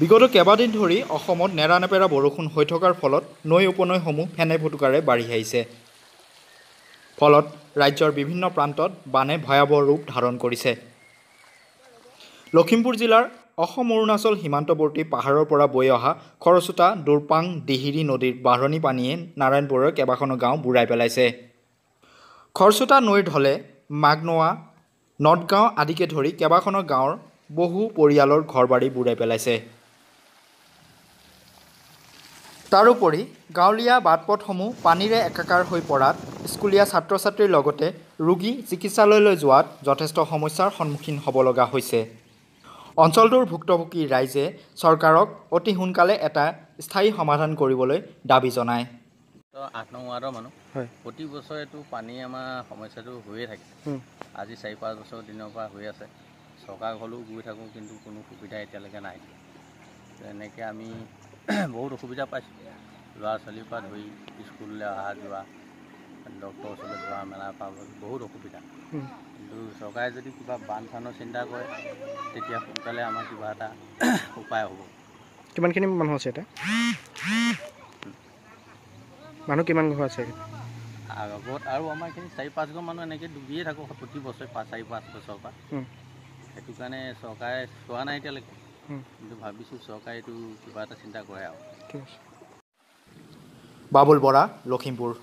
বিগত কেইবাদিন ধৰি অসমত নেৰানেপেৰা বৰষুণ হৈ থকাৰ ফলত নৈ উপনৈসমূহ ফেনে ফুটুকাৰে বাঢ়ি আহিছে ফলত ৰাজ্যৰ বিভিন্ন প্ৰান্তত বানে ভয়াৱহ ৰূপ ধাৰণ কৰিছে লখিমপুৰ জিলাৰ অসম অৰুণাচল সীমান্তৱৰ্তী পাহাৰৰ পৰা বৈ অহা খৰচোতা দুৰপাং দিহিৰি নদীৰ বাঢ়নি পানীয়ে নাৰায়ণপুৰৰ কেইবাখনো গাঁও বুঢ়াই পেলাইছে খৰচোতা নৈৰ ঢলে মাগনোৱা নদগাঁও আদিকে ধৰি কেইবাখনো গাঁৱৰ বহু পৰিয়ালৰ ঘৰ বাৰী বুৰাই পেলাইছে তাৰোপৰি গাঁৱলীয়া বাট পথসমূহ পানীৰে একাকাৰ হৈ পৰাত স্কুলীয়া ছাত্ৰ ছাত্ৰীৰ লগতে ৰোগী চিকিৎসালয়লৈ যোৱাত যথেষ্ট সমস্যাৰ সন্মুখীন হ'ব লগা হৈছে অঞ্চলটোৰ ভুক্তভোগী ৰাইজে চৰকাৰক অতি সোনকালে এটা স্থায়ী সমাধান কৰিবলৈ দাবী জনায় আঠ নং ৱাৰ্ডৰ মানুহ হয় প্ৰতি বছৰেতো পানী আমাৰ সমস্যাটো হৈয়ে থাকে আজি চাৰি পাঁচ বছৰ দিনৰ পৰা হৈ আছে চৰকাৰ ঘৰলৈও গৈ থাকোঁ কিন্তু কোনো সুবিধা এতিয়ালৈকে নাই এনেকৈ আমি বহুত অসুবিধা পাইছোঁ ল'ৰা ছোৱালীৰ পৰা ধৰি স্কুললৈ অহা যোৱা ডক্টৰৰ ওচৰলৈ যোৱা মেলাৰ পৰা বহুত অসুবিধা কিন্তু চৰকাৰে যদি কিবা বান চানৰ চিন্তা কৰে তেতিয়া সোনকালে আমাৰ কিবা এটা উপায় হ'ব কিমানখিনি মানুহ আছে এতিয়া মানুহ কিমান ঘৰ আছে আগত আৰু আমাৰ এইখিনি চাৰি পাঁচঘৰ মানুহ এনেকৈ ডুবিয়ে থাকোঁ প্ৰতি বছৰে পাঁচ চাৰি পাঁচ বছৰৰ পৰা সেইটো কাৰণে চৰকাৰে চোৱা নাই এতিয়ালৈকে কিন্তু ভাবিছোঁ চৰকাৰেতো কিবা এটা চিন্তা কৰে আৰু বাবুল বৰা লখিমপুৰ